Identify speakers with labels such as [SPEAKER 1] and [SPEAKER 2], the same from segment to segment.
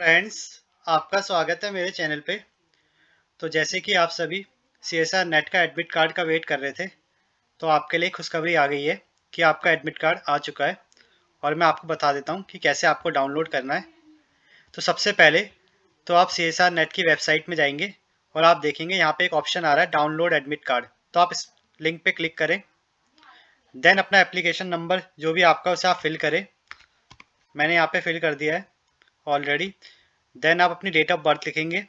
[SPEAKER 1] friends आपका स्वागत है मेरे चैनल पे तो जैसे कि आप सभी सी एस आर नेट का एडमिट कार्ड का वेट कर रहे थे तो आपके लिए खुशखबरी आ गई है कि आपका एडमिट कार्ड आ चुका है और मैं आपको बता देता हूँ कि कैसे आपको डाउनलोड करना है तो सबसे पहले तो आप सी एस आर नेट की वेबसाइट में जाएंगे और आप देखेंगे यहाँ पे एक ऑप्शन आ रहा है डाउनलोड एडमिट कार्ड तो आप इस लिंक पर क्लिक करें देन अपना एप्लीकेशन नंबर जो भी आपका उसे आप फिल करें मैंने यहाँ पर फिल कर दिया है ऑलरेडी देन आप अपनी डेट ऑफ बर्थ लिखेंगे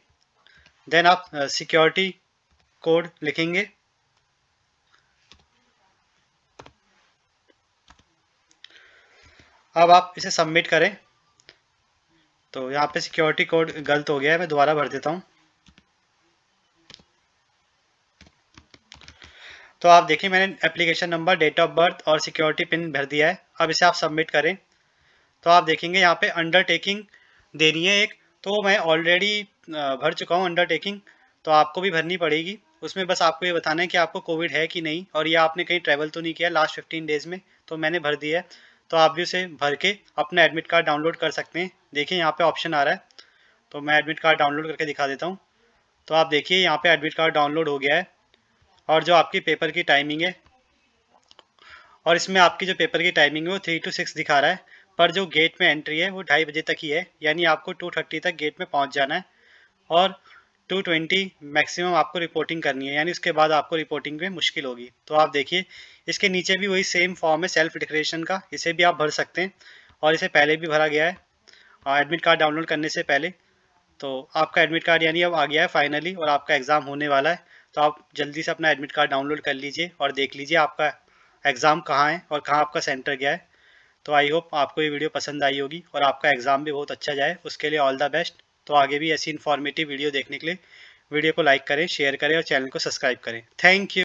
[SPEAKER 1] देन आप सिक्योरिटी uh, कोड लिखेंगे अब आप इसे सबमिट करें तो यहाँ पे सिक्योरिटी कोड गलत हो गया है मैं दोबारा भर देता हूँ तो आप देखिए मैंने application number date of birth और सिक्योरिटी पिन भर दिया है अब इसे आप सबमिट करें तो आप देखेंगे यहाँ पे अंडरटेकिंग देनी है एक तो मैं ऑलरेडी भर चुका हूँ अंडरटेकिंग तो आपको भी भरनी पड़ेगी उसमें बस आपको ये बताना है कि आपको कोविड है कि नहीं और ये आपने कहीं ट्रैवल तो नहीं किया लास्ट फिफ्टीन डेज़ में तो मैंने भर दिया है तो आप भी उसे भर के अपना एडमिट कार्ड डाउनलोड कर सकते हैं देखिए यहाँ पे ऑप्शन आ रहा है तो मैं एडमिट कार्ड डाउनलोड करके दिखा देता हूँ तो आप देखिए यहाँ पे एडमिट कार्ड डाउनलोड हो गया है और जो आपकी पेपर की टाइमिंग है और इसमें आपकी जो पेपर की टाइमिंग है वो थ्री टू सिक्स दिखा रहा है पर जो गेट में एंट्री है वो ढाई बजे तक ही है यानी आपको टू थर्टी तक गेट में पहुंच जाना है और टू ट्वेंटी मैक्सिमम आपको रिपोर्टिंग करनी है यानी उसके बाद आपको रिपोर्टिंग में मुश्किल होगी तो आप देखिए इसके नीचे भी वही सेम फॉर्म है सेल्फ डिक्लेरेशन का इसे भी आप भर सकते हैं और इसे पहले भी भरा गया है एडमिट कार्ड डाउनलोड करने से पहले तो आपका एडमिट कार्ड यानी अब आ गया है फाइनली और आपका एग्ज़ाम होने वाला है तो आप जल्दी से अपना एडमिट कार्ड डाउनलोड कर लीजिए और देख लीजिए आपका एग्ज़ाम कहाँ है और कहाँ आपका सेंटर गया है तो आई होप आपको ये वीडियो पसंद आई होगी और आपका एग्ज़ाम भी बहुत अच्छा जाए उसके लिए ऑल द बेस्ट तो आगे भी ऐसी इन्फॉर्मेटिव वीडियो देखने के लिए वीडियो को लाइक करें शेयर करें और चैनल को सब्सक्राइब करें थैंक यू